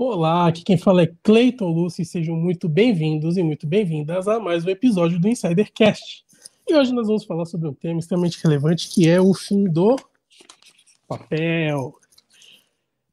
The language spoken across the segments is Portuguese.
Olá, aqui quem fala é Cleiton Lúcio e sejam muito bem-vindos e muito bem-vindas a mais um episódio do Insidercast. E hoje nós vamos falar sobre um tema extremamente relevante que é o fim do papel.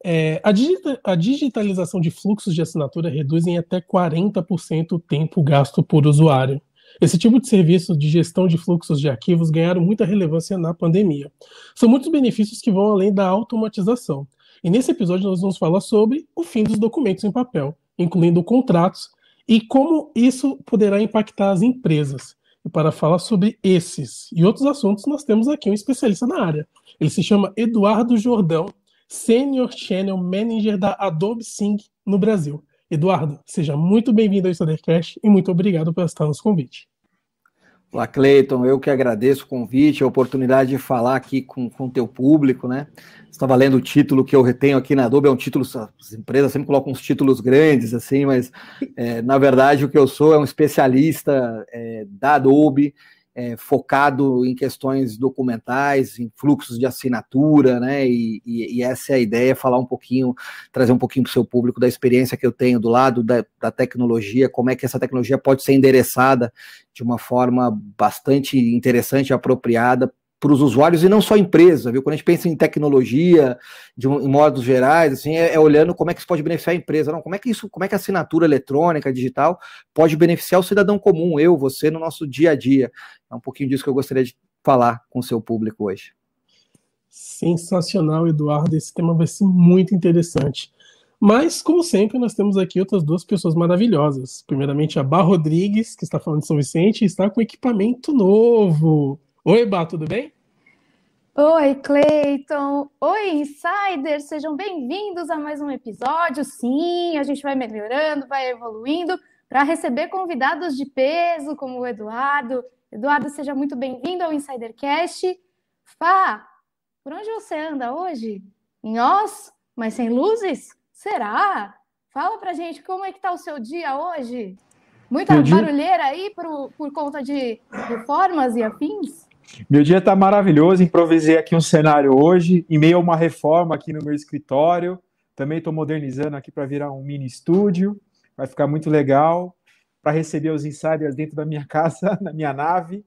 É, a, digita a digitalização de fluxos de assinatura reduz em até 40% o tempo gasto por usuário. Esse tipo de serviço de gestão de fluxos de arquivos ganharam muita relevância na pandemia. São muitos benefícios que vão além da automatização. E nesse episódio nós vamos falar sobre o fim dos documentos em papel, incluindo contratos e como isso poderá impactar as empresas. E para falar sobre esses e outros assuntos, nós temos aqui um especialista na área. Ele se chama Eduardo Jordão, Senior Channel Manager da Adobe Sync no Brasil. Eduardo, seja muito bem-vindo ao Stadercast e muito obrigado por estar nos convite. Olá, Cleiton. Eu que agradeço o convite, a oportunidade de falar aqui com o teu público, né? estava tá lendo o título que eu retenho aqui na Adobe, é um título, as empresas sempre colocam uns títulos grandes, assim, mas é, na verdade o que eu sou é um especialista é, da Adobe, é, focado em questões documentais, em fluxos de assinatura, né? E, e, e essa é a ideia, é falar um pouquinho, trazer um pouquinho para o seu público da experiência que eu tenho do lado da, da, tecnologia, como é que essa tecnologia pode ser endereçada de uma forma bastante interessante e apropriada para os usuários e não só empresa, viu? Quando a gente pensa em tecnologia, de um, em modos gerais, assim, é, é, olhando como é que isso pode beneficiar a empresa, não? Como é que isso, como é que a assinatura eletrônica, digital, pode beneficiar o cidadão comum, eu, você, no nosso dia a dia? É um pouquinho disso que eu gostaria de falar com o seu público hoje. Sensacional, Eduardo. Esse tema vai ser muito interessante. Mas, como sempre, nós temos aqui outras duas pessoas maravilhosas. Primeiramente, a Bar Rodrigues, que está falando de São Vicente, e está com equipamento novo. Oi, Bá, tudo bem? Oi, Cleiton! Oi, Insiders! Sejam bem-vindos a mais um episódio. Sim, a gente vai melhorando, vai evoluindo para receber convidados de peso, como o Eduardo. Eduardo, seja muito bem-vindo ao Insidercast. Fá, por onde você anda hoje? Em Oz, mas sem luzes? Será? Fala pra gente como é que tá o seu dia hoje? Muita barulheira aí por, por conta de reformas e afins? Meu dia está maravilhoso, improvisei aqui um cenário hoje, em meio a uma reforma aqui no meu escritório. Também estou modernizando aqui para virar um mini estúdio, vai ficar muito legal para receber os insiders dentro da minha casa, na minha nave.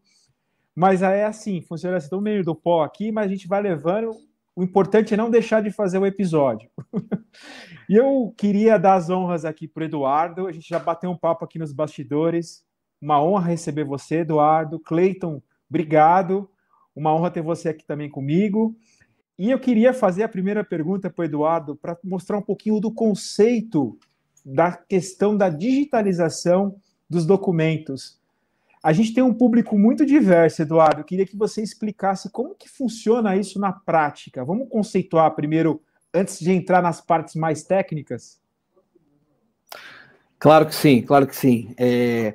Mas é assim, funciona assim, estou meio do pó aqui, mas a gente vai levando. O importante é não deixar de fazer o episódio. e eu queria dar as honras aqui para Eduardo. A gente já bateu um papo aqui nos bastidores. Uma honra receber você, Eduardo. Cleiton, Obrigado, uma honra ter você aqui também comigo. E eu queria fazer a primeira pergunta para o Eduardo para mostrar um pouquinho do conceito da questão da digitalização dos documentos. A gente tem um público muito diverso, Eduardo. Eu queria que você explicasse como que funciona isso na prática. Vamos conceituar primeiro, antes de entrar nas partes mais técnicas? Claro que sim, claro que sim. É,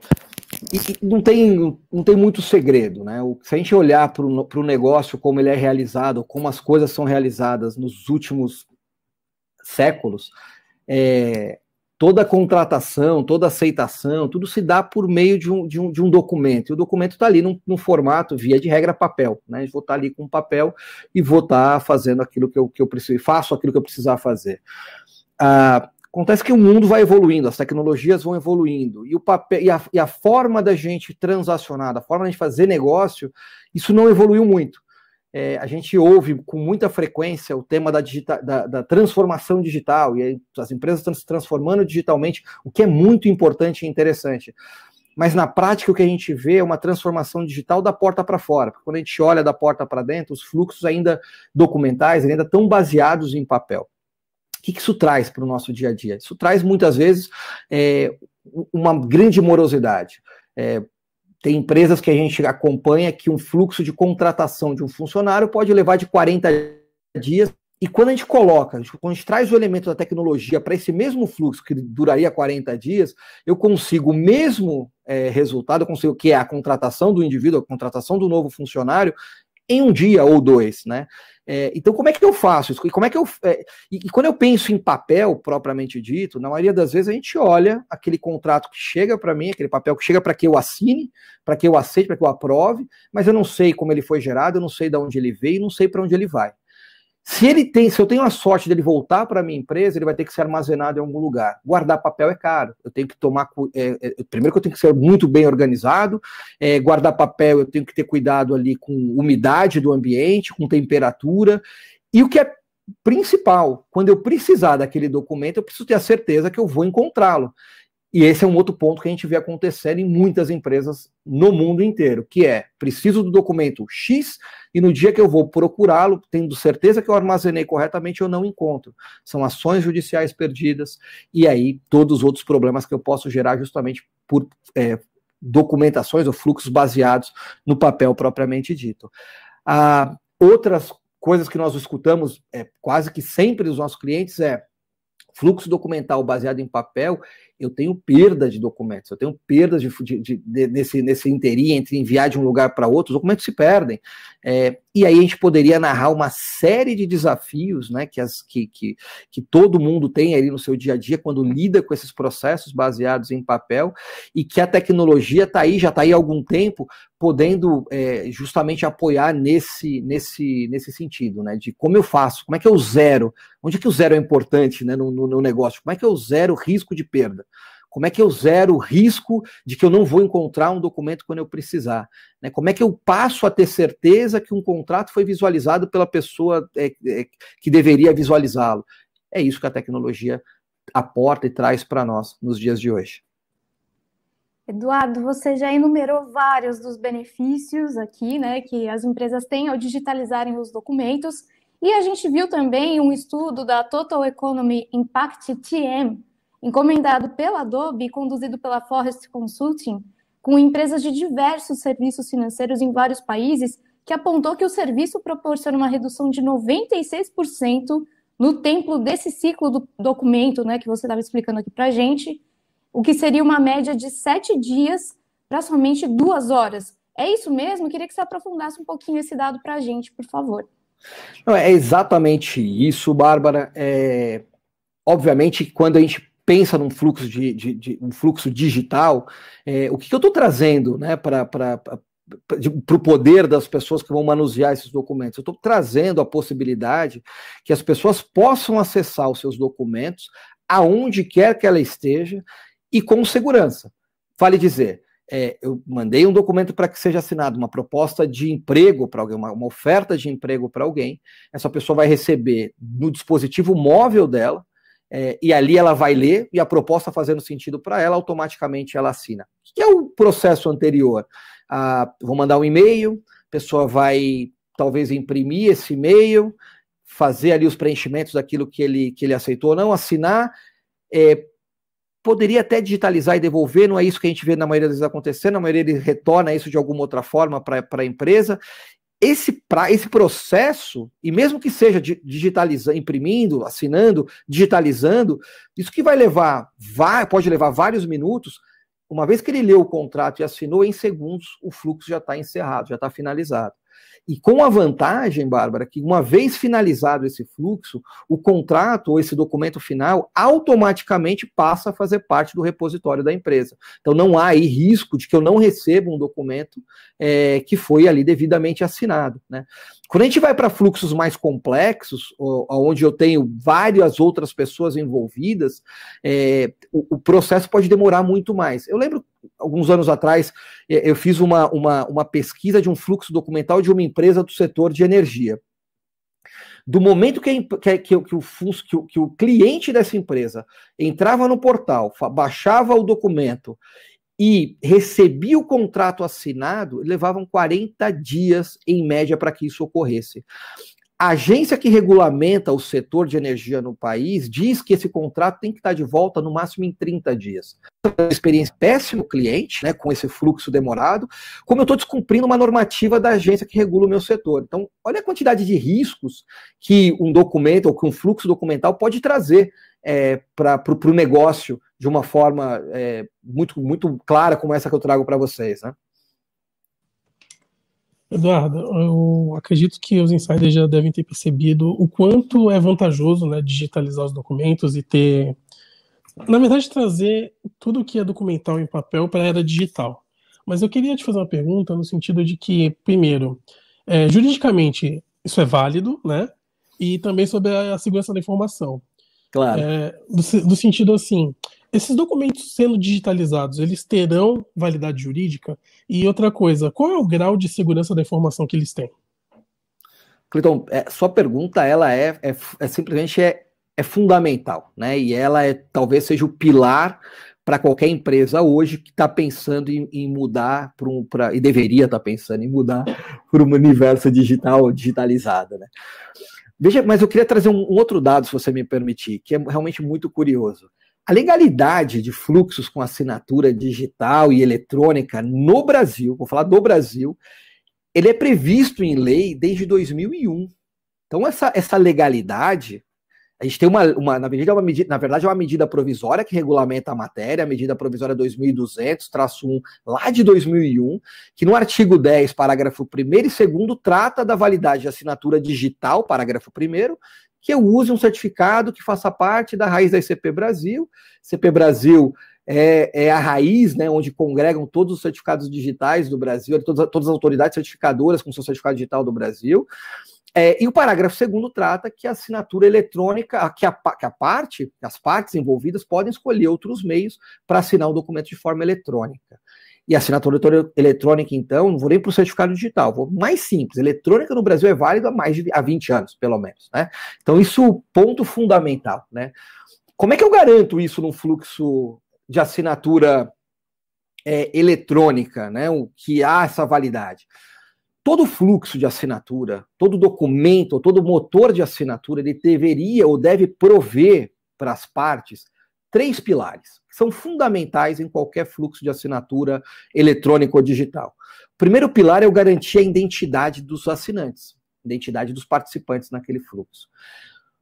e, não, tem, não tem muito segredo, né? se a gente olhar para o negócio, como ele é realizado, como as coisas são realizadas nos últimos séculos, é, toda contratação, toda aceitação, tudo se dá por meio de um, de um, de um documento. E o documento está ali num, num, formato, via de regra, papel. Né? Eu vou estar tá ali com papel e vou estar tá fazendo aquilo que eu, que eu preciso, faço aquilo que eu precisar fazer. Ah, Acontece que o mundo vai evoluindo, as tecnologias vão evoluindo, e, o papel, e, a, e a forma da gente transacionar, da forma de fazer negócio, isso não evoluiu muito. É, a gente ouve com muita frequência o tema da, digita, da, da transformação digital, e as empresas estão se transformando digitalmente, o que é muito importante e interessante. Mas na prática, o que a gente vê é uma transformação digital da porta para fora. Porque quando a gente olha da porta para dentro, os fluxos ainda documentais ainda estão baseados em papel que, que isso traz para o nosso dia a dia? Isso traz muitas vezes é, uma grande morosidade. É, tem empresas que a gente acompanha que um fluxo de contratação de um funcionário pode levar de 40 dias. E quando a gente coloca, quando a gente traz o elemento da tecnologia para esse mesmo fluxo que duraria 40 dias, eu consigo o mesmo é, resultado, eu consigo que é a contratação do indivíduo, a contratação do novo funcionário, em um dia ou dois, né? É, então, como é que eu faço isso? E como é que eu. É, e, e, quando eu penso em papel propriamente dito, na maioria das vezes a gente olha aquele contrato que chega para mim, aquele papel que chega para que eu assine, para que eu aceite, para que eu aprove, mas eu não sei como ele foi gerado, eu não sei de onde ele veio, não sei para onde ele vai. Se ele tem, se eu tenho a sorte dele voltar para a minha empresa, ele vai ter que ser armazenado em algum lugar. Guardar papel é caro. Eu tenho que tomar. É, é, primeiro que eu tenho que ser muito bem organizado. É, guardar papel, eu tenho que ter cuidado ali com umidade do ambiente, com temperatura. E o que é principal, quando eu precisar daquele documento, eu preciso ter a certeza que eu vou encontrá-lo. E esse é um outro ponto que a gente vê acontecendo em muitas empresas no mundo inteiro, que é preciso do documento X e no dia que eu vou procurá-lo, tendo certeza que eu armazenei corretamente, eu não encontro. São ações judiciais perdidas e aí todos os outros problemas que eu posso gerar justamente por é, documentações ou fluxos baseados no papel propriamente dito. Ah, outras coisas que nós escutamos é, quase que sempre dos nossos clientes é fluxo documental baseado em papel, eu tenho perda de documentos, eu tenho perda de, de, de, nesse, nesse interim entre enviar de um lugar para outro, os documentos se perdem. É, e aí a gente poderia narrar uma série de desafios né, que, as, que, que, que todo mundo tem ali no seu dia a dia quando lida com esses processos baseados em papel e que a tecnologia está aí, já está aí há algum tempo, podendo é, justamente apoiar nesse, nesse, nesse sentido, né? De como eu faço, como é que eu zero, onde é que o zero é importante né, no, no, no negócio, como é que eu zero risco de perda. Como é que eu zero o risco de que eu não vou encontrar um documento quando eu precisar? Né? Como é que eu passo a ter certeza que um contrato foi visualizado pela pessoa é, é, que deveria visualizá-lo? É isso que a tecnologia aporta e traz para nós nos dias de hoje. Eduardo, você já enumerou vários dos benefícios aqui, né, que as empresas têm ao digitalizarem os documentos. E a gente viu também um estudo da Total Economy Impact TM, encomendado pela Adobe e conduzido pela Forest Consulting, com empresas de diversos serviços financeiros em vários países, que apontou que o serviço proporciona uma redução de 96% no tempo desse ciclo do documento, né, que você estava explicando aqui para gente, o que seria uma média de sete dias para somente duas horas. É isso mesmo? queria que você aprofundasse um pouquinho esse dado para a gente, por favor. Não, é exatamente isso, Bárbara. É... Obviamente, quando a gente pensa num fluxo de, de, de um fluxo digital, é, o que, que eu estou trazendo né, para para o poder das pessoas que vão manusear esses documentos. Eu estou trazendo a possibilidade que as pessoas possam acessar os seus documentos aonde quer que ela esteja e com segurança. Vale dizer, é, eu mandei um documento para que seja assinado, uma proposta de emprego para alguém, uma, uma oferta de emprego para alguém. Essa pessoa vai receber no dispositivo móvel dela é, e ali ela vai ler e a proposta fazendo sentido para ela, automaticamente ela assina. O que é o processo anterior? Ah, vou mandar um e-mail, a pessoa vai talvez imprimir esse e-mail, fazer ali os preenchimentos daquilo que ele, que ele aceitou ou não, assinar. É, poderia até digitalizar e devolver, não é isso que a gente vê na maioria das vezes acontecendo, na maioria ele retorna isso de alguma outra forma para a empresa, esse, pra, esse processo, e mesmo que seja digitalizando, imprimindo, assinando, digitalizando, isso que vai levar, vai, pode levar vários minutos, uma vez que ele leu o contrato e assinou, em segundos o fluxo já está encerrado, já está finalizado. E com a vantagem, Bárbara, que uma vez finalizado esse fluxo, o contrato ou esse documento final automaticamente passa a fazer parte do repositório da empresa. Então não há aí risco de que eu não receba um documento é, que foi ali devidamente assinado. Né? Quando a gente vai para fluxos mais complexos, onde eu tenho várias outras pessoas envolvidas, é, o, o processo pode demorar muito mais. Eu lembro alguns anos atrás, é, eu fiz uma, uma, uma pesquisa de um fluxo documental de uma empresa do setor de energia. Do momento que, que, que, que, o, que, o, que o cliente dessa empresa entrava no portal, baixava o documento e recebia o contrato assinado, levavam 40 dias em média para que isso ocorresse. A agência que regulamenta o setor de energia no país diz que esse contrato tem que estar de volta no máximo em 30 dias. Uma experiência péssimo cliente, né, com esse fluxo demorado, como eu estou descumprindo uma normativa da agência que regula o meu setor. Então, olha a quantidade de riscos que um documento ou que um fluxo documental pode trazer é, para o negócio de uma forma é, muito, muito clara, como essa que eu trago para vocês. Né? Eduardo, eu acredito que os insiders já devem ter percebido o quanto é vantajoso né, digitalizar os documentos e ter, na verdade, trazer tudo que é documental em papel para a era digital. Mas eu queria te fazer uma pergunta no sentido de que, primeiro, é, juridicamente isso é válido, né? E também sobre a, a segurança da informação. Claro. É, do, do, sentido assim, esses documentos sendo digitalizados, eles terão validade jurídica? E outra coisa, qual é o grau de segurança da informação que eles têm? Cliton, é, sua pergunta ela é, é, é simplesmente é, é, fundamental, né? E ela é talvez seja o pilar para qualquer empresa hoje que está pensando em, em mudar para um pra, e deveria estar tá pensando em mudar para um universo digital digitalizado, né? Veja, mas eu queria trazer um, um outro dado, se você me permitir, que é realmente muito curioso. A legalidade de fluxos com assinatura digital e eletrônica no Brasil, vou falar do Brasil, ele é previsto em lei desde 2001. Então, essa, essa legalidade, a gente tem uma, uma, na, medida, é uma medida, na verdade, é uma medida provisória que regulamenta a matéria, a medida provisória 2200, traço 1, lá de 2001, que no artigo 10, parágrafo 1 e 2, trata da validade de assinatura digital, parágrafo 1, que eu use um certificado que faça parte da raiz da ICP Brasil. ICP Brasil é, é, a raiz, né, onde congregam todos os certificados digitais do Brasil, todas, todas as autoridades certificadoras com seu certificado digital do Brasil. É, e o parágrafo segundo trata que a assinatura eletrônica, que a, que a parte, as partes envolvidas podem escolher outros meios para assinar o documento de forma eletrônica. E assinatura eletrônica, então, não vou nem para o certificado digital, vou mais simples. Eletrônica no Brasil é válida há mais de há 20 anos, pelo menos. Né? Então, isso é ponto fundamental. Né? Como é que eu garanto isso num fluxo de assinatura é, eletrônica, né? O que há essa validade? Todo fluxo de assinatura, todo documento, todo motor de assinatura, ele deveria ou deve prover para as partes três pilares que são fundamentais em qualquer fluxo de assinatura eletrônico ou digital. O primeiro pilar é o garantir a identidade dos assinantes, identidade dos participantes naquele fluxo.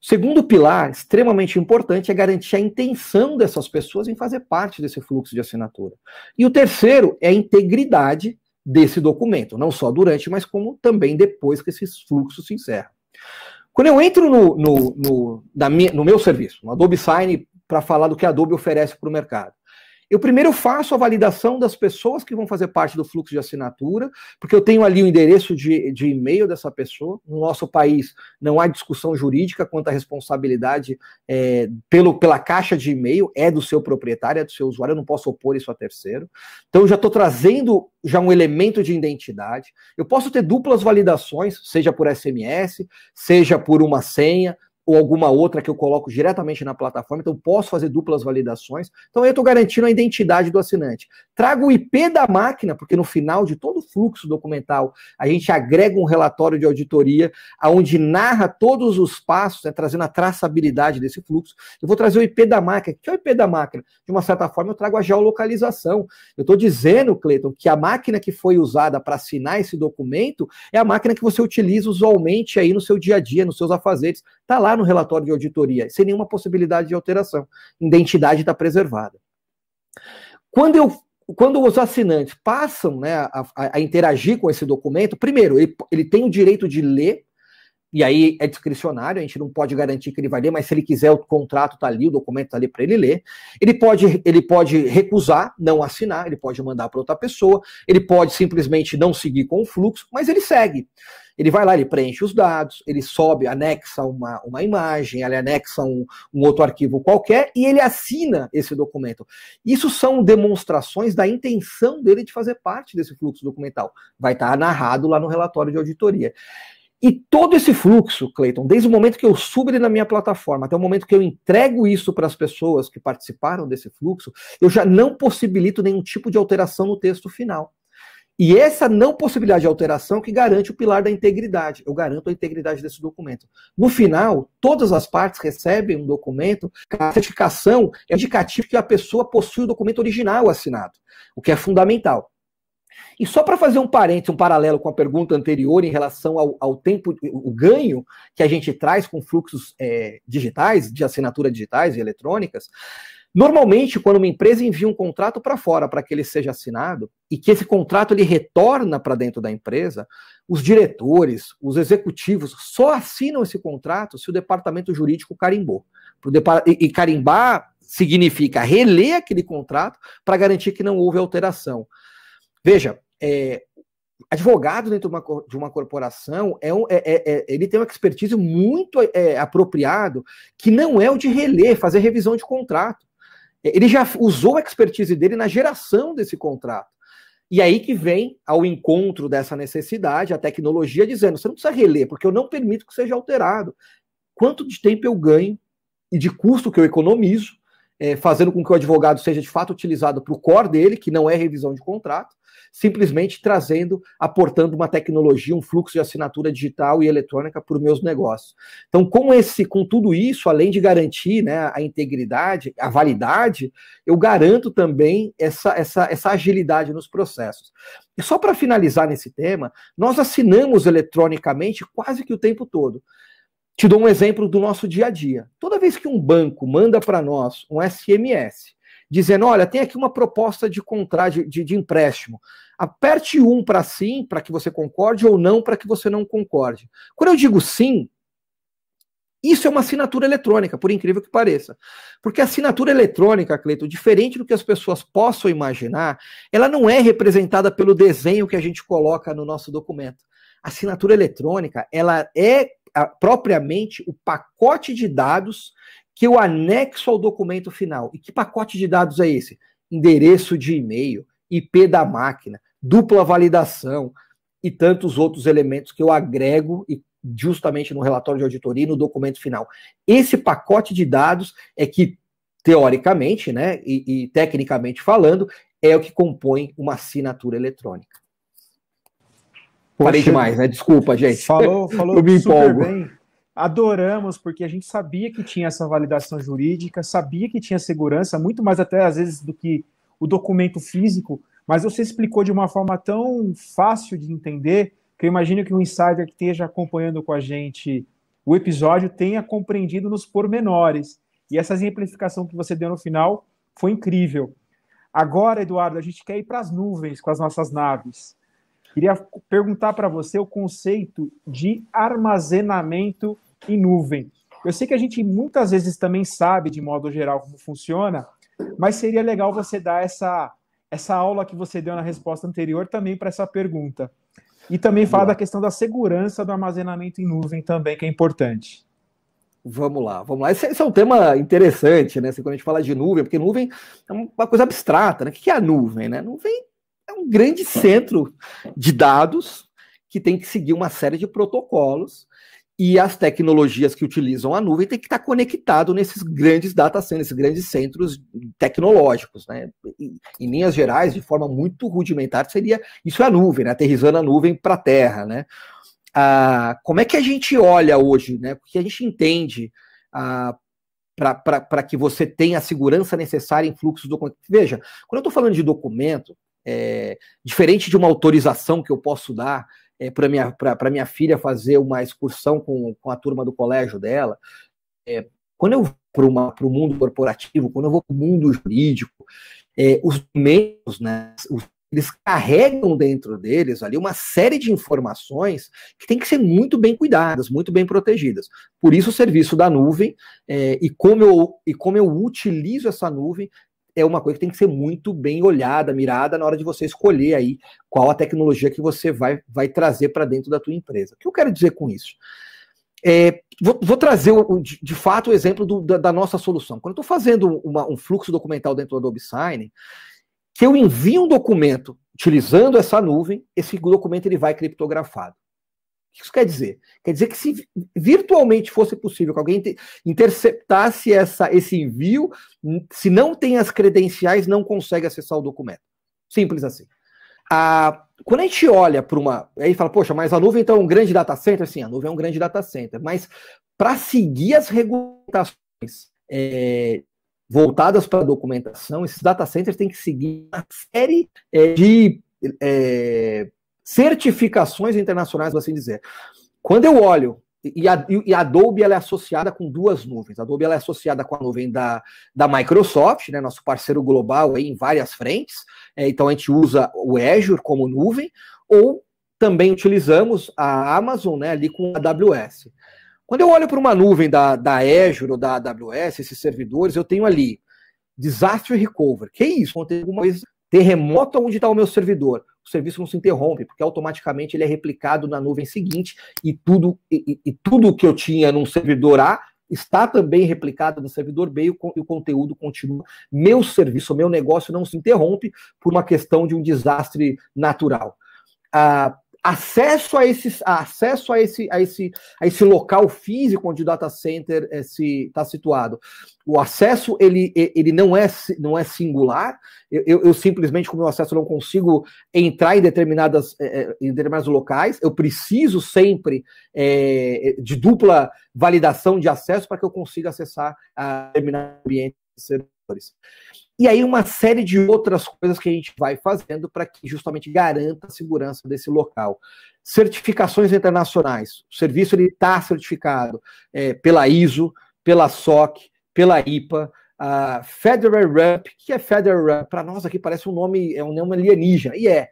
O segundo pilar, extremamente importante, é garantir a intenção dessas pessoas em fazer parte desse fluxo de assinatura. E o terceiro é a integridade desse documento, não só durante, mas como também depois que esse fluxo se encerra. Quando eu entro no, no, no, minha, no meu serviço, no Adobe Sign para falar do que a Adobe oferece para o mercado. Eu primeiro faço a validação das pessoas que vão fazer parte do fluxo de assinatura, porque eu tenho ali o endereço de, de e-mail dessa pessoa. No nosso país não há discussão jurídica quanto à responsabilidade é, pelo, pela caixa de e-mail, é do seu proprietário, é do seu usuário, eu não posso opor isso a terceiro. Então eu já estou trazendo já um elemento de identidade. Eu posso ter duplas validações, seja por SMS, seja por uma senha, ou alguma outra que eu coloco diretamente na plataforma, então posso fazer duplas validações. Então eu estou garantindo a identidade do assinante. Trago o IP da máquina, porque no final de todo o fluxo documental a gente agrega um relatório de auditoria onde narra todos os passos, né, trazendo a traçabilidade desse fluxo. Eu vou trazer o IP da máquina. O que é o IP da máquina? De uma certa forma, eu trago a geolocalização. Eu estou dizendo, Cleiton, que a máquina que foi usada para assinar esse documento é a máquina que você utiliza usualmente aí no seu dia a dia, nos seus afazeres. Está lá no relatório de auditoria, sem nenhuma possibilidade de alteração. Identidade está preservada. Quando eu quando os assinantes passam né, a, a, interagir com esse documento, primeiro, ele, ele, tem o direito de ler, e aí é discricionário, a gente não pode garantir que ele vai ler, mas se ele quiser, o contrato está ali, o documento está ali para ele ler. Ele pode, ele pode recusar, não assinar, ele pode mandar para outra pessoa, ele pode simplesmente não seguir com o fluxo, mas ele segue. Ele vai lá, ele preenche os dados, ele sobe, anexa uma, uma imagem, ele anexa um, um outro arquivo qualquer e ele assina esse documento. Isso são demonstrações da intenção dele de fazer parte desse fluxo documental. Vai estar tá narrado lá no relatório de auditoria. E todo esse fluxo, Clayton, desde o momento que eu subo ele na minha plataforma até o momento que eu entrego isso para as pessoas que participaram desse fluxo, eu já não possibilito nenhum tipo de alteração no texto final. E essa não possibilidade de alteração que garante o pilar da integridade. Eu garanto a integridade desse documento. No final, todas as partes recebem um documento. A certificação é indicativo que a pessoa possui o documento original assinado, o que é fundamental. E só para fazer um parênteses, um paralelo com a pergunta anterior em relação ao, ao tempo, o ganho que a gente traz com fluxos é, digitais, de assinatura digitais e eletrônicas, Normalmente, quando uma empresa envia um contrato para fora para que ele seja assinado e que esse contrato ele retorna para dentro da empresa, os diretores, os executivos só assinam esse contrato se o departamento jurídico carimbou. E carimbar significa reler aquele contrato para garantir que não houve alteração. Veja, é, advogado dentro de uma, de uma corporação é, um, é, é, é ele tem uma expertise muito é, apropriado que não é o de reler, fazer revisão de contrato. Ele já usou a expertise dele na geração desse contrato. E aí que vem ao encontro dessa necessidade, a tecnologia dizendo: você não precisa reler, porque eu não permito que seja alterado. Quanto de tempo eu ganho e de custo que eu economizo é, fazendo com que o advogado seja de fato utilizado para o core dele, que não é revisão de contrato, simplesmente trazendo, aportando uma tecnologia, um fluxo de assinatura digital e eletrônica para os meus negócios. Então, com esse, com tudo isso, além de garantir né, a integridade, a validade, eu garanto também essa, essa, essa agilidade nos processos. E só para finalizar nesse tema, nós assinamos eletronicamente quase que o tempo todo. Te dou um exemplo do nosso dia a dia. Toda vez que um banco manda para nós um SMS dizendo: olha, tem aqui uma proposta de contrato de, de, empréstimo. Aperte um para sim, para que você concorde, ou não, para que você não concorde. Quando eu digo sim, isso é uma assinatura eletrônica, por incrível que pareça. Porque a assinatura eletrônica, Cleiton, diferente do que as pessoas possam imaginar, ela não é representada pelo desenho que a gente coloca no nosso documento. A assinatura eletrônica, ela é a, propriamente o pacote de dados que eu anexo ao documento final. E que pacote de dados é esse? Endereço de e-mail, IP da máquina, dupla validação e tantos outros elementos que eu agrego e justamente no relatório de auditoria e no documento final. Esse pacote de dados é que, teoricamente, né, e, e tecnicamente falando, é o que compõe uma assinatura eletrônica. Poxa, Falei demais, né? Desculpa, gente. Falou, falou Eu super bem. Adoramos, porque a gente sabia que tinha essa validação jurídica, sabia que tinha segurança, muito mais até às vezes do que o documento físico, mas você explicou de uma forma tão fácil de entender que eu imagino que o insider que esteja acompanhando com a gente o episódio tenha compreendido nos pormenores. E essa simplificação que você deu no final foi incrível. Agora, Eduardo, a gente quer ir para as nuvens com as nossas naves. Queria perguntar para você o conceito de armazenamento em nuvem. Eu sei que a gente muitas vezes também sabe, de modo geral, como funciona, mas seria legal você dar essa, essa aula que você deu na resposta anterior também para essa pergunta. E também falar da questão da segurança do armazenamento em nuvem também, que é importante. Vamos lá, vamos lá. Esse, esse, é um tema interessante, né? Assim, quando a gente fala de nuvem, porque nuvem é uma coisa abstrata, né? O que é a nuvem, né? Nuvem um grande centro de dados que tem que seguir uma série de protocolos e as tecnologias que utilizam a nuvem tem que estar conectado nesses grandes data centers, grandes centros tecnológicos, né? Em, linhas gerais, de forma muito rudimentar, seria isso é a nuvem, né? aterrizando a nuvem para a Terra, né? Ah, como é que a gente olha hoje, né? Porque a gente entende ah, para que você tenha a segurança necessária em fluxos do Veja, quando eu estou falando de documento, é, diferente de uma autorização que eu posso dar é, para minha, minha filha fazer uma excursão com, com a turma do colégio dela, é, quando eu vou para o mundo corporativo, quando eu vou para o mundo jurídico, é, os meios, né, os, eles carregam dentro deles ali uma série de informações que tem que ser muito bem cuidadas, muito bem protegidas. Por isso o serviço da nuvem é, e, como eu, e como eu utilizo essa nuvem é uma coisa que tem que ser muito bem olhada, mirada na hora de você escolher aí qual a tecnologia que você vai, vai trazer para dentro da tua empresa. O que eu quero dizer com isso? É, vou, vou, trazer de, de, fato o exemplo do, da, da, nossa solução. Quando eu estou fazendo uma, um fluxo documental dentro do Adobe Sign, que eu envio um documento utilizando essa nuvem, esse documento ele vai criptografado. O que isso quer dizer? Quer dizer que se virtualmente fosse possível que alguém interceptasse essa, esse envio, se não tem as credenciais, não consegue acessar o documento. Simples assim. Ah, quando a gente olha para uma. Aí fala, poxa, mas a nuvem então é um grande data center? Sim, a nuvem é um grande data center. Mas para seguir as regulamentações é, voltadas para a documentação, esses data centers têm que seguir uma série é, de. É, certificações internacionais, assim dizer. Quando eu olho, e a, e a Adobe ela é associada com duas nuvens. A Adobe ela é associada com a nuvem da, da Microsoft, né, nosso parceiro global aí em várias frentes. É, então a gente usa o Azure como nuvem, ou também utilizamos a Amazon né, ali com a AWS. Quando eu olho para uma nuvem da, da Azure ou da AWS, esses servidores, eu tenho ali disaster recovery. Que isso? tem alguma coisa, terremoto onde está o meu servidor o serviço não se interrompe, porque automaticamente ele é replicado na nuvem seguinte e tudo, e, e tudo que eu tinha num servidor A está também replicado no servidor B e o, conteúdo continua. Meu serviço, meu negócio não se interrompe por uma questão de um desastre natural. Ah, acesso a esse acesso a esse a esse a esse local físico onde o data center está eh, situado o acesso ele, ele não é não é singular eu, eu, eu simplesmente com o meu acesso não consigo entrar em determinadas é, em determinados locais eu preciso sempre é, de dupla validação de acesso para que eu consiga acessar a ah, ambientes ambiente servidores e aí uma série de outras coisas que a gente vai fazendo para que justamente garanta a segurança desse local. Certificações internacionais. O serviço está certificado é, pela ISO, pela SOC, pela IPA, a Federal Ramp, que é Federal Ramp, para nós aqui parece um nome, é um nome alienígena, e é.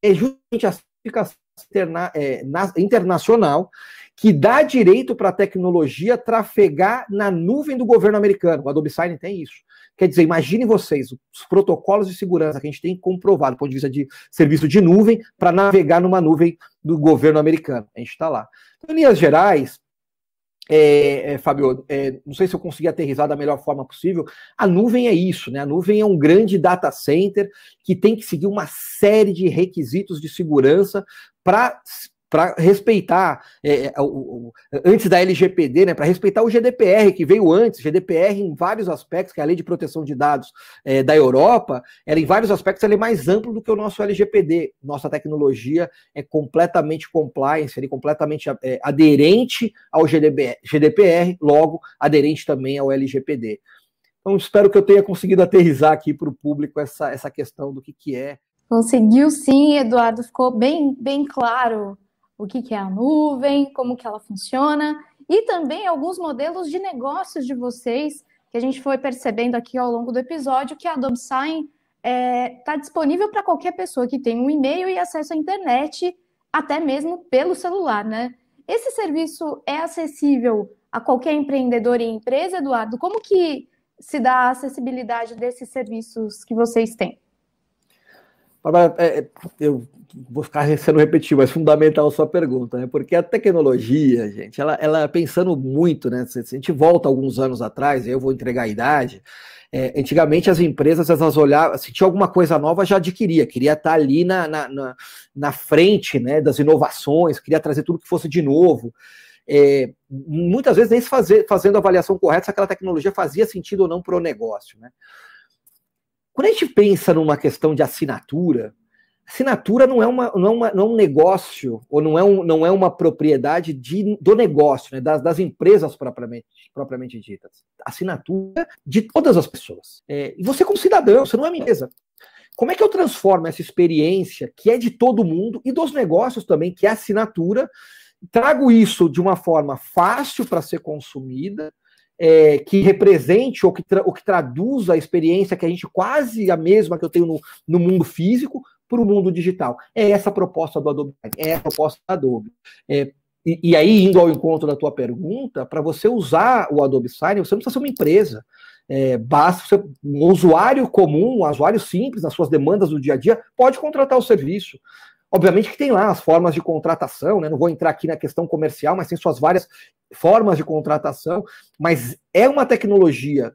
É justamente a certificação interna, é, na, internacional que dá direito para a tecnologia trafegar na nuvem do governo americano. O Adobe Sign tem isso. Quer dizer, imaginem vocês os protocolos de segurança que a gente tem comprovado do ponto de vista de serviço de nuvem para navegar numa nuvem do governo americano. A gente está lá. Então, em linhas gerais, é, é, Fábio, é, não sei se eu consegui aterrizar da melhor forma possível. A nuvem é isso, né? A nuvem é um grande data center que tem que seguir uma série de requisitos de segurança para para respeitar é, é o, o, antes da LGPD, né, para respeitar o GDPR que veio antes, GDPR em vários aspectos, que é a Lei de Proteção de Dados é, da Europa, ela em vários aspectos ela é mais ampla do que o nosso LGPD. Nossa tecnologia é completamente compliance, é completamente é, aderente ao GDPR, GDPR, logo aderente também ao LGPD. Então espero que eu tenha conseguido aterrizar aqui para o público essa, essa questão do que, que é. Conseguiu sim, Eduardo, ficou bem, bem claro o que, é a nuvem, como que ela funciona, e também alguns modelos de negócios de vocês, que a gente foi percebendo aqui ao longo do episódio, que a Adobe Sign está é, tá disponível para qualquer pessoa que tem um e-mail e acesso à internet, até mesmo pelo celular, né? Esse serviço é acessível a qualquer empreendedor e empresa, Eduardo? Como que se dá a acessibilidade desses serviços que vocês têm? Bárbara, é, é, eu vou ficar sendo repetido, mas fundamental a sua pergunta, né? Porque a tecnologia, gente, ela, ela pensando muito, né? Se, se a gente volta alguns anos atrás, eu vou entregar a idade. É, antigamente as empresas, elas olhavam, se tinha alguma coisa nova, já adquiria, queria estar tá ali na, na, na, na frente né, das inovações, queria trazer tudo que fosse de novo. É, muitas vezes nem se fazer, fazendo a avaliação correta se aquela tecnologia fazia sentido ou não para o negócio, né? Quando a gente pensa numa questão de assinatura, assinatura não é, uma, não é, uma, não é um negócio, ou não é, um, não é uma propriedade de, do negócio, né, das, das empresas propriamente, propriamente ditas. Assinatura de todas as pessoas. É, e você, como cidadão, você não é uma empresa. Como é que eu transformo essa experiência, que é de todo mundo, e dos negócios também, que é assinatura, trago isso de uma forma fácil para ser consumida, é, que represente ou que, ou que traduza a experiência que a gente quase a mesma que eu tenho no, no mundo físico para o mundo digital. É essa a proposta do Adobe, é a proposta da Adobe. É, e, e, aí, indo ao encontro da tua pergunta, para você usar o Adobe Sign, você não precisa ser uma empresa. É, basta ser um usuário comum, um usuário simples, nas suas demandas do dia a dia, pode contratar o serviço. Obviamente que tem lá as formas de contratação, né? não vou entrar aqui na questão comercial, mas tem suas várias formas de contratação, mas é uma tecnologia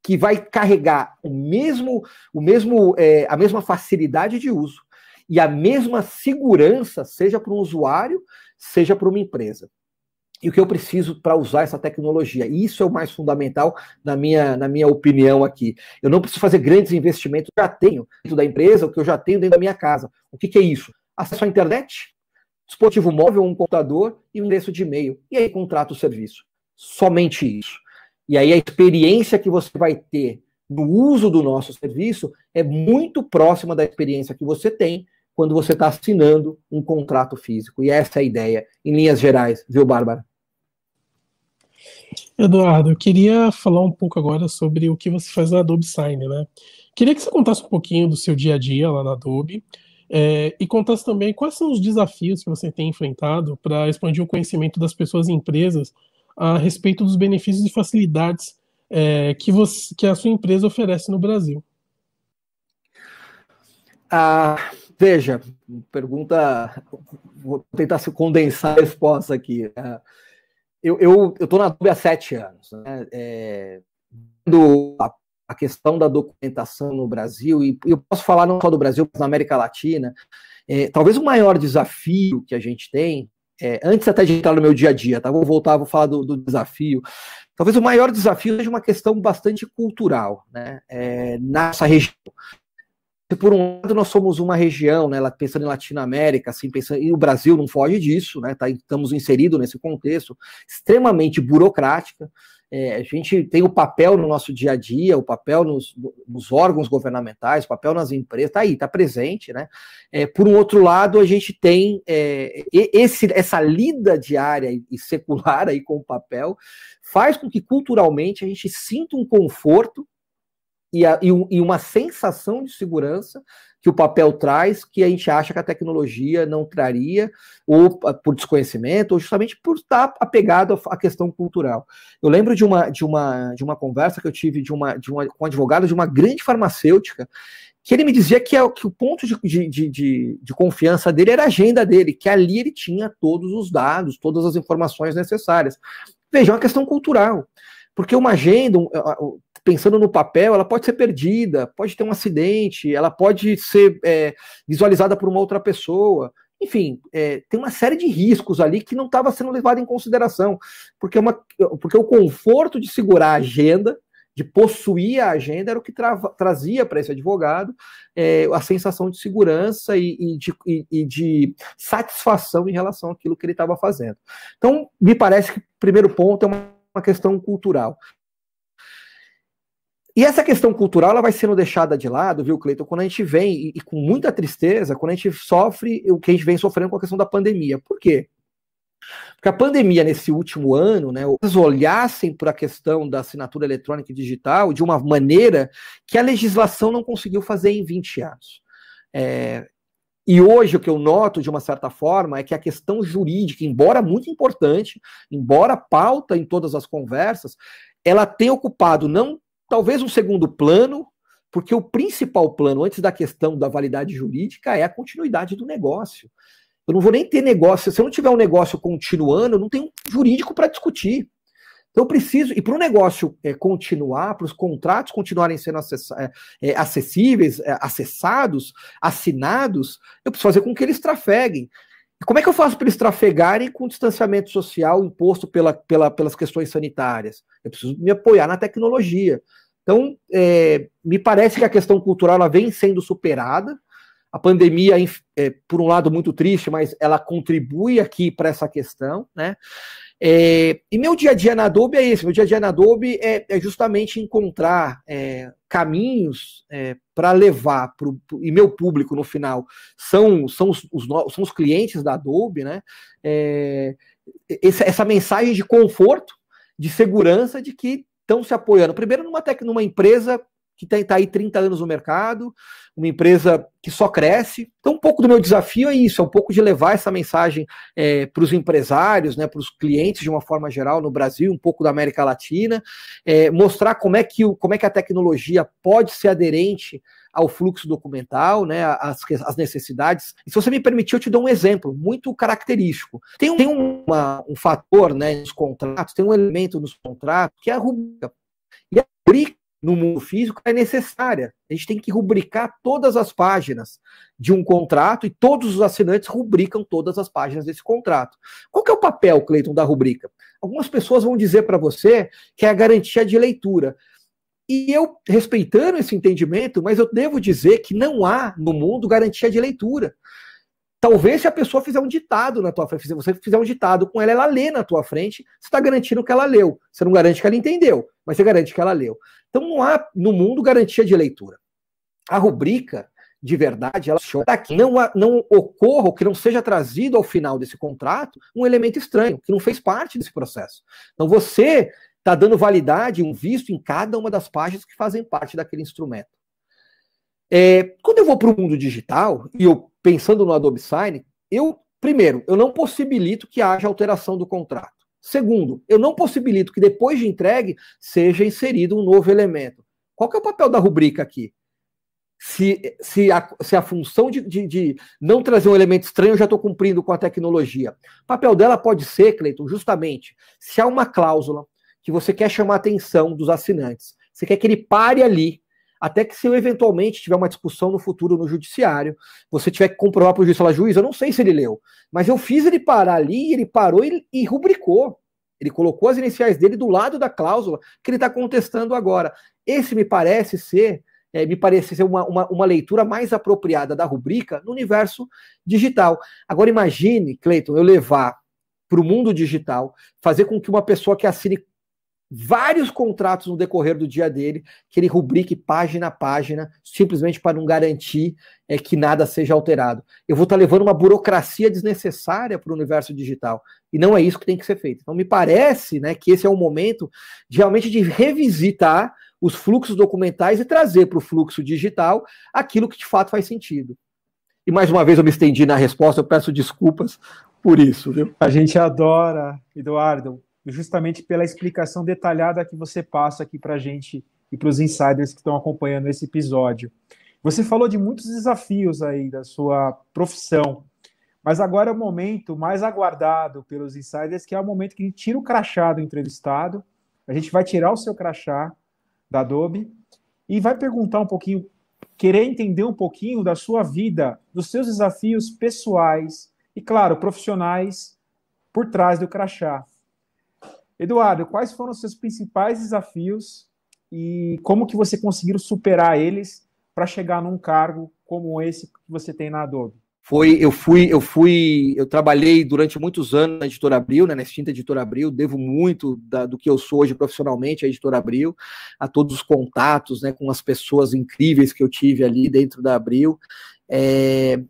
que vai carregar o mesmo, o mesmo, é, a mesma facilidade de uso e a mesma segurança, seja para um usuário, seja para uma empresa e o que eu preciso para usar essa tecnologia. E isso é o mais fundamental, na minha, na minha opinião aqui. Eu não preciso fazer grandes investimentos, já tenho dentro da empresa, o que eu já tenho dentro da minha casa. O que, que é isso? Acesso à internet, dispositivo móvel, um computador e um endereço de e-mail. E aí contrata o serviço. Somente isso. E aí a experiência que você vai ter no uso do nosso serviço é muito próxima da experiência que você tem quando você está assinando um contrato físico. E essa é a ideia, em linhas gerais, viu, Bárbara? Eduardo, eu queria falar um pouco agora sobre o que você faz na Adobe Sign, né? Queria que você contasse um pouquinho do seu dia a dia lá na Adobe é, e contasse também quais são os desafios que você tem enfrentado para expandir o conhecimento das pessoas e empresas a respeito dos benefícios e facilidades é, que, você, que a sua empresa oferece no Brasil. Ah, veja, pergunta, vou tentar se condensar a resposta aqui. Ah, eu, eu, eu tô na dúvida há sete anos, né? É, do, a, a, questão da documentação no Brasil, e eu posso falar não só do Brasil, mas na América Latina, é, talvez o maior desafio que a gente tem, é, antes até de entrar no meu dia a dia, tá? Vou voltar, vou falar do, do desafio. Talvez o maior desafio seja uma questão bastante cultural, né? É, nessa região por um lado nós somos uma região, né, pensando em Latinoamérica, assim, pensando, e o Brasil não foge disso, né, tá, estamos inseridos nesse contexto, extremamente burocrática, é, a gente tem o papel no nosso dia a dia, o papel nos, nos órgãos governamentais, o papel nas empresas, está aí, está presente, né? É, por um outro lado, a gente tem é, esse, essa lida diária e secular aí com o papel, faz com que culturalmente a gente sinta um conforto e, a, e, um, e uma sensação de segurança que o papel traz, que a gente acha que a tecnologia não traria, ou ah, por desconhecimento, ou justamente por estar apegado à questão cultural. Eu lembro de uma, de uma, de uma conversa que eu tive de uma, de uma, com um advogado de uma grande farmacêutica, que ele me dizia que, é que o ponto de, de, de, de, confiança dele era a agenda dele, que ali ele tinha todos os dados, todas as informações necessárias. Veja, é uma questão cultural. Porque uma agenda, ah, ah, pensando no papel, ela pode ser perdida, pode ter um acidente, ela pode ser é, visualizada por uma outra pessoa. Enfim, é, tem uma série de riscos ali que não estava sendo levado em consideração, porque, é uma, porque o conforto de segurar a agenda, de possuir a agenda, era o que tra trazia para esse advogado é, a sensação de segurança e, e, de, e, e de satisfação em relação àquilo que ele estava fazendo. Então, me parece que o primeiro ponto é uma uma questão cultural. E essa questão cultural ela vai sendo deixada de lado, viu, Cleiton? Quando a gente vem, e, e, com muita tristeza, quando a gente sofre o que a gente vem sofrendo com a questão da pandemia. Por quê? Porque a pandemia, nesse último ano, né, eles olhassem para a questão da assinatura eletrônica e digital de uma maneira que a legislação não conseguiu fazer em 20 anos. É, e hoje o que eu noto, de uma certa forma, é que a questão jurídica, embora muito importante, embora pauta em todas as conversas, ela tem ocupado não Talvez um segundo plano, porque o principal plano, antes da questão da validade jurídica, é a continuidade do negócio. Eu não vou nem ter negócio. Se eu não tiver um negócio continuando, eu não tenho um jurídico para discutir. Então eu preciso, e para o negócio é, continuar, para os contratos continuarem sendo é, é, acessíveis, é, acessados, assinados, eu preciso fazer com que eles trafeguem. E como é que eu faço para eles trafegarem com o distanciamento social imposto pela, pela, pelas questões sanitárias? Eu preciso me apoiar na tecnologia. Então, é, me parece que a questão cultural ela vem sendo superada. A pandemia, é, por um lado, muito triste, mas ela contribui aqui para essa questão, né? É, e meu dia a dia na Adobe é esse. Meu dia a dia na Adobe é, é justamente encontrar é, caminhos é, para levar pro, pro, e meu público no final são são os, os no, são os clientes da Adobe, né? É, essa, essa mensagem de conforto, de segurança, de que estão se apoiando, primeiro, numa, tec, numa empresa que está tá aí 30 anos no mercado, uma empresa que só cresce. Então, um pouco do meu desafio é isso, é um pouco de levar essa mensagem é, para os empresários, né, para os clientes de uma forma geral no Brasil, um pouco da América Latina, é, mostrar como é, que o, como é que a tecnologia pode ser aderente ao fluxo documental, né, às, necessidades. E se você me permitir, eu te dou um exemplo muito característico. Tem, um, tem uma, um fator né, nos contratos, tem um elemento nos contratos que é a rubrica. E a rubrica no mundo físico é necessária. A gente tem que rubricar todas as páginas de um contrato e todos os assinantes rubricam todas as páginas desse contrato. Qual que é o papel, Cleiton, da rubrica? Algumas pessoas vão dizer para você que é a garantia de leitura. E eu, respeitando esse entendimento, mas eu devo dizer que não há no mundo garantia de leitura. Talvez se a pessoa fizer um ditado na tua frente, se você fizer um ditado com ela, ela lê na tua frente, você está garantindo que ela leu. Você não garante que ela entendeu, mas você garante que ela leu. Então não há no mundo garantia de leitura. A rubrica de verdade, ela que não, não ocorra, que não seja trazido ao final desse contrato um elemento estranho, que não fez parte desse processo. Então você está dando validade, um visto em cada uma das páginas que fazem parte daquele instrumento. É, quando eu vou para o mundo digital, e eu pensando no Adobe Sign, eu, primeiro, eu não possibilito que haja alteração do contrato. Segundo, eu não possibilito que depois de entregue seja inserido um novo elemento. Qual que é o papel da rubrica aqui? Se, se, a, se a função de, de, de não trazer um elemento estranho eu já estou cumprindo com a tecnologia. O papel dela pode ser, Cleiton, justamente, se há uma cláusula que você quer chamar a atenção dos assinantes, você quer que ele pare ali até que se eu eventualmente tiver uma discussão no futuro no judiciário, você tiver que comprovar para o juiz, falar, juiz, eu não sei se ele leu, mas eu fiz ele parar ali, ele parou e, e rubricou. Ele colocou as iniciais dele do lado da cláusula que ele está contestando agora. Esse me parece ser é, me parece ser uma, uma, uma, leitura mais apropriada da rubrica no universo digital. Agora imagine, Cleiton, eu levar para o mundo digital, fazer com que uma pessoa que assine vários contratos no decorrer do dia dele, que ele rubrique página a página, simplesmente para não garantir é, que nada seja alterado. Eu vou estar tá levando uma burocracia desnecessária para o universo digital, e não é isso que tem que ser feito. Então, me parece né, que esse é o momento de, realmente de revisitar os fluxos documentais e trazer para o fluxo digital aquilo que de fato faz sentido. E mais uma vez eu me estendi na resposta, eu peço desculpas por isso, viu? A gente adora, Eduardo justamente pela explicação detalhada que você passa aqui para a gente e para os insiders que estão acompanhando esse episódio. Você falou de muitos desafios aí da sua profissão, mas agora é o momento mais aguardado pelos insiders, que é o momento que a gente tira o crachá do entrevistado, a gente vai tirar o seu crachá da Adobe e vai perguntar um pouquinho, querer entender um pouquinho da sua vida, dos seus desafios pessoais e, claro, profissionais por trás do crachá. Eduardo, quais foram os seus principais desafios e como que você conseguiu superar eles para chegar num cargo como esse que você tem na Adobe? Foi, eu fui, eu fui, eu trabalhei durante muitos anos na Editora Abril, né, na extinta Editora Abril, devo muito da, do que eu sou hoje profissionalmente à Editora Abril, a todos os contatos, né, com as pessoas incríveis que eu tive ali dentro da Abril, é,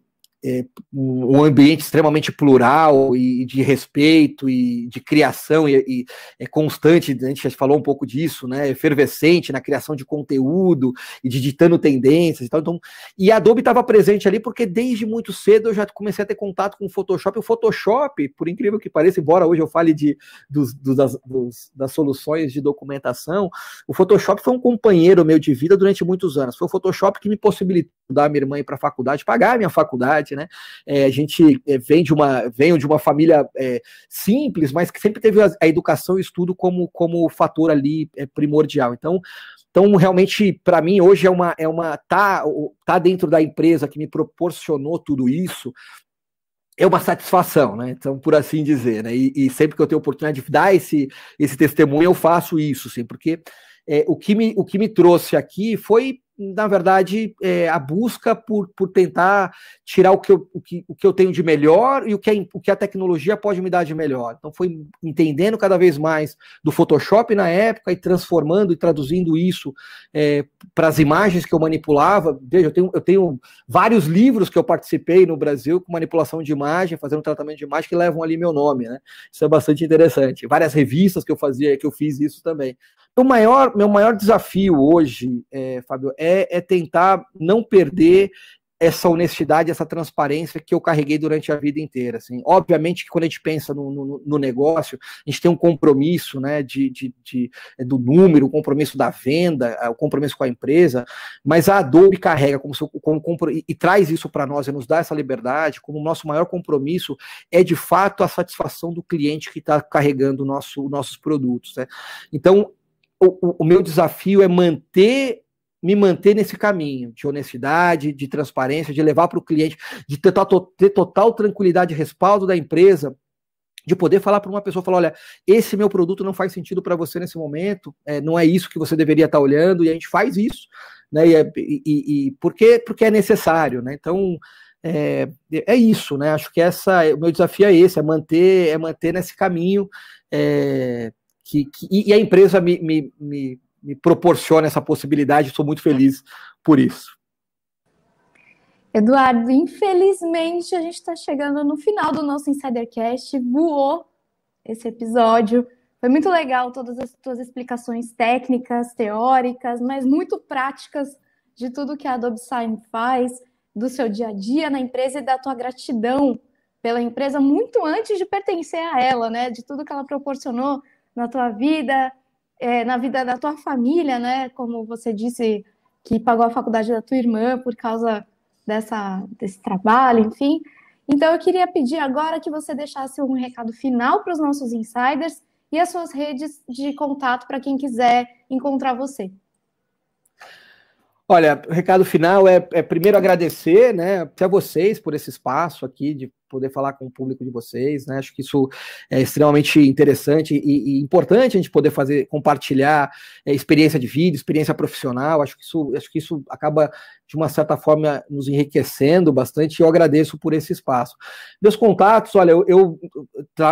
é, um ambiente extremamente plural e de respeito e de criação e, e, é constante, a gente já falou um pouco disso, né? Efervescente na criação de conteúdo e de ditando tendências e tal. Então, e a Adobe estava presente ali porque desde muito cedo eu já comecei a ter contato com o Photoshop. O Photoshop, por incrível que pareça, embora hoje eu fale de, dos, dos, das, dos, das soluções de documentação, o Photoshop foi um companheiro meu de vida durante muitos anos. Foi o Photoshop que me possibilitou dar minha irmã ir para a faculdade, pagar a minha faculdade né? É, a gente é, vem de uma, vem de uma família é, simples, mas que sempre teve a, a, educação e o estudo como, como fator ali é, primordial. Então, então, realmente, para mim, hoje é uma, é uma tá, tá dentro da empresa que me proporcionou tudo isso, é uma satisfação, né? Então, por assim dizer, né? E, e, sempre que eu tenho oportunidade de dar esse, esse testemunho, eu faço isso, sim, porque é, o, que me, o que me trouxe aqui foi na verdade, é, a busca por, por tentar tirar o que, eu, o, que, o que eu tenho de melhor e o que, a, o que a tecnologia pode me dar de melhor. Então, foi entendendo cada vez mais do Photoshop na época e transformando e traduzindo isso é, para as imagens que eu manipulava. Veja, eu tenho, eu tenho vários livros que eu participei no Brasil com manipulação de imagem, fazendo tratamento de imagem, que levam ali meu nome. Né? Isso é bastante interessante. Várias revistas que eu fazia, que eu fiz isso também. O maior, meu maior desafio hoje, é, Fábio, é, é tentar não perder essa honestidade, essa transparência que eu carreguei durante a vida inteira. Assim. Obviamente que quando a gente pensa no, no, no negócio, a gente tem um compromisso né, de, de, de é, do número, o um compromisso da venda, é, o um compromisso com a empresa, mas a Adobe carrega como, se como, como e, traz isso para nós e nos dá essa liberdade, como o nosso maior compromisso é de fato a satisfação do cliente que está carregando nosso, nossos produtos. Né? Então, o, o meu desafio é manter me manter nesse caminho de honestidade, de transparência, de levar para o cliente, de ter, ter total tranquilidade e respaldo da empresa, de poder falar para uma pessoa, falar, olha, esse meu produto não faz sentido para você nesse momento, é, não é isso que você deveria estar olhando, e a gente faz isso, né? E, é, e, e porque, porque é necessário, né? Então é, é isso, né? Acho que essa, o meu desafio é esse, é manter, é manter nesse caminho. É, que, que e a empresa me, me, me, me proporciona essa possibilidade, estou muito feliz por isso. Eduardo, infelizmente a gente está chegando no final do nosso Insidercast. Voou esse episódio. Foi muito legal todas as tuas explicações técnicas, teóricas, mas muito práticas de tudo que a Adobe Sign faz, do seu dia a dia na empresa e da tua gratidão pela empresa muito antes de pertencer a ela, né? De tudo que ela proporcionou na tua vida, é, na vida da tua família, né? Como você disse que pagou a faculdade da tua irmã por causa dessa, desse trabalho, enfim. Então eu queria pedir agora que você deixasse um recado final para os nossos insiders e as suas redes de contato para quem quiser encontrar você. Olha, o recado final é, é primeiro agradecer né, a vocês por esse espaço aqui de poder falar com o público de vocês, né? Acho que isso é extremamente interessante e, e importante a gente poder fazer, compartilhar é, experiência de vida, experiência profissional. Acho que isso, acho que isso acaba de uma certa forma nos enriquecendo bastante. E eu agradeço por esse espaço. Meus contatos, olha, eu, eu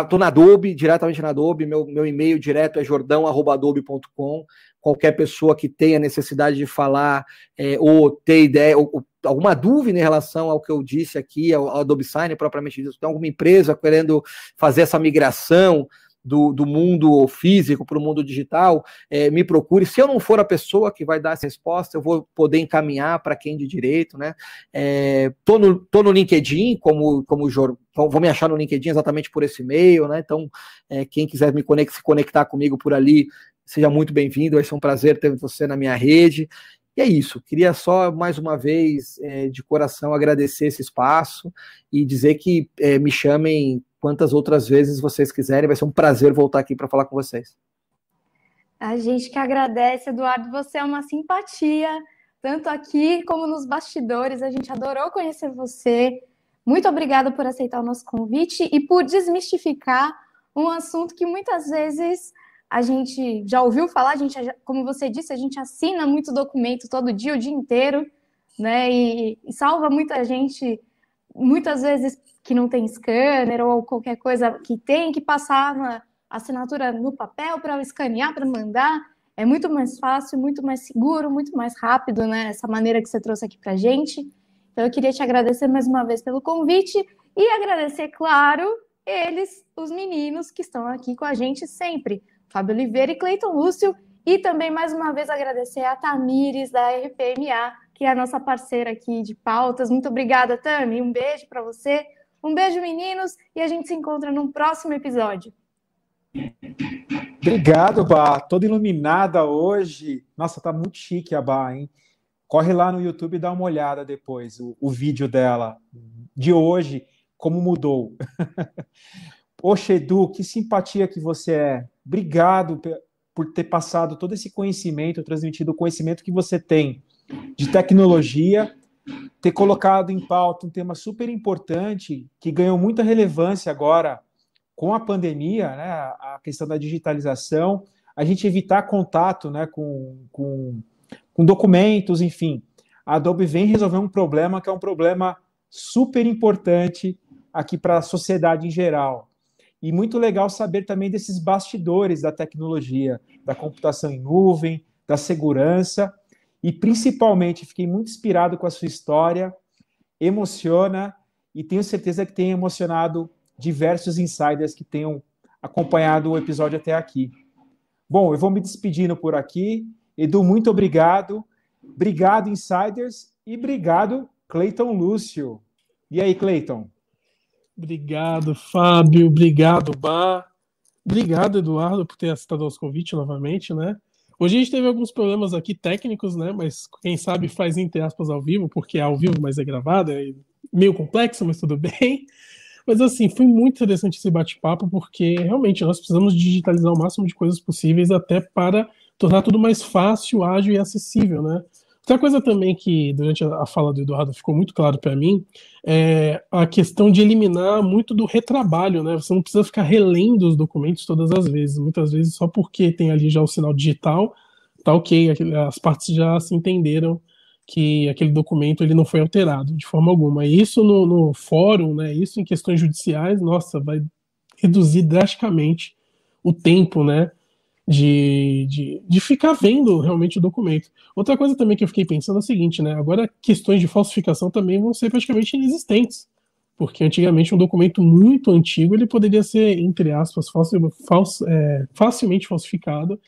tô na Adobe, diretamente na Adobe. Meu, meu e-mail direto é jordão@adobe.com qualquer pessoa que tenha necessidade de falar é, ou ter ideia, ou, ou alguma dúvida em relação ao que eu disse aqui, ao, ao Adobe Sign propriamente dito, tem alguma empresa querendo fazer essa migração do, do mundo físico para o mundo digital, é, me procure. Se eu não for a pessoa que vai dar essa resposta, eu vou poder encaminhar para quem de direito, né? É, tô, no, tô no LinkedIn, como, como vou me achar no LinkedIn exatamente por esse e-mail, né? Então, é, quem quiser me se conectar comigo por ali, seja muito bem-vindo, vai ser um prazer ter você na minha rede. E é isso. Queria só mais uma vez, é, de coração, agradecer esse espaço e dizer que é, me chamem quantas outras vezes vocês quiserem. Vai ser um prazer voltar aqui para falar com vocês. A gente que agradece, Eduardo. Você é uma simpatia, tanto aqui como nos bastidores. A gente adorou conhecer você. Muito obrigada por aceitar o nosso convite e por desmistificar um assunto que muitas vezes a gente já ouviu falar, a gente, como você disse, a gente assina muito documento todo dia, o dia inteiro, né? E, e salva muita gente, muitas vezes que não tem scanner ou qualquer coisa que tem que passar na assinatura no papel para escanear, para mandar. É muito mais fácil, muito mais seguro, muito mais rápido, né? Essa maneira que você trouxe aqui para gente. Então, eu queria te agradecer mais uma vez pelo convite e agradecer, claro, eles, os meninos que estão aqui com a gente sempre Fábio Oliveira e Cleiton Lúcio. E também, mais uma vez, agradecer a Tamires, da RPMA, que é a nossa parceira aqui de pautas. Muito obrigada, Tami. Um beijo para você. Um beijo, meninos, e a gente se encontra num próximo episódio. Obrigado, Bah. Toda iluminada hoje. Nossa, tá muito chique a Bah, hein? Corre lá no YouTube e dá uma olhada depois, o, o vídeo dela de hoje, como mudou. Poxa, Edu, que simpatia que você é. Obrigado por ter passado todo esse conhecimento, transmitido o conhecimento que você tem de tecnologia, ter colocado em pauta um tema super importante que ganhou muita relevância agora com a pandemia, né, a questão da digitalização, a gente evitar contato né, com, com, com documentos, enfim. A Adobe vem resolver um problema que é um problema super importante aqui para a sociedade em geral. E muito legal saber também desses bastidores da tecnologia, da computação em nuvem, da segurança. E principalmente, fiquei muito inspirado com a sua história, emociona e tenho certeza que tem emocionado diversos insiders que tenham acompanhado o episódio até aqui. Bom, eu vou me despedindo por aqui. Edu, muito obrigado. Obrigado, insiders, e obrigado, Cleiton Lúcio. E aí, Cleiton? Obrigado, Fábio. Obrigado, Bar. Obrigado, Eduardo, por ter aceitado nosso convite novamente, né? Hoje a gente teve alguns problemas aqui técnicos, né? Mas quem sabe faz entre aspas ao vivo, porque é ao vivo, mas é gravado, é meio complexo, mas tudo bem. Mas assim, foi muito interessante esse bate-papo, porque realmente nós precisamos digitalizar o máximo de coisas possíveis até para tornar tudo mais fácil, ágil e acessível, né? Outra coisa também que, durante a fala do Eduardo, ficou muito claro para mim é a questão de eliminar muito do retrabalho, né? Você não precisa ficar relendo os documentos todas as vezes. Muitas vezes, só porque tem ali já o sinal digital, tá ok, as partes já se entenderam que aquele documento ele não foi alterado de forma alguma. E isso no, no fórum, né? Isso em questões judiciais, nossa, vai reduzir drasticamente o tempo, né? de, de, de, ficar vendo realmente o documento. Outra coisa também que eu fiquei pensando é o seguinte, né? Agora questões de falsificação também vão ser praticamente inexistentes, porque antigamente um documento muito antigo ele poderia ser, entre aspas, falso, falso, é, facilmente falsificado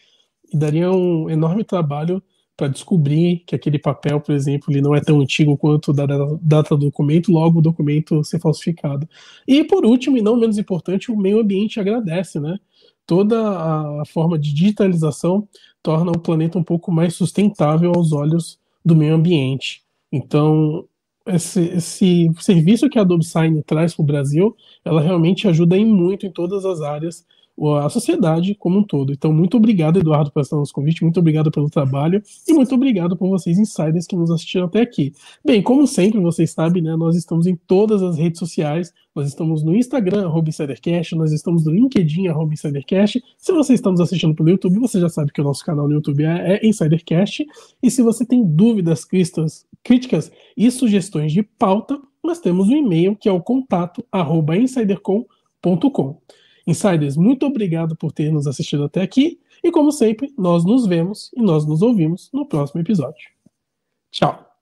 e daria um enorme trabalho para descobrir que aquele papel, por exemplo, ele não é tão antigo quanto da data do documento, logo o documento ser falsificado. E por último, e não menos importante, o meio ambiente agradece, né? toda a forma de digitalização torna o planeta um pouco mais sustentável aos olhos do meio ambiente. Então, esse, esse serviço que a Adobe Sign traz para o Brasil, ela realmente ajuda em muito em todas as áreas a sociedade como um todo. Então, muito obrigado, Eduardo, por aceitar nosso convite, muito obrigado pelo trabalho e muito obrigado por vocês, insiders, que nos assistiram até aqui. Bem, como sempre, vocês sabem, né, nós estamos em todas as redes sociais, nós estamos no Instagram, InsiderCast, nós estamos no LinkedIn, InsiderCast. Se vocês está nos assistindo pelo YouTube, você já sabe que o nosso canal no YouTube é, é InsiderCast. E se você tem dúvidas, críticas e sugestões de pauta, nós temos um e-mail que é o contato arroba insidercom.com. Insiders, muito obrigado por ter nos assistido até aqui. E como sempre, nós nos vemos e nós nos ouvimos no próximo episódio. Tchau!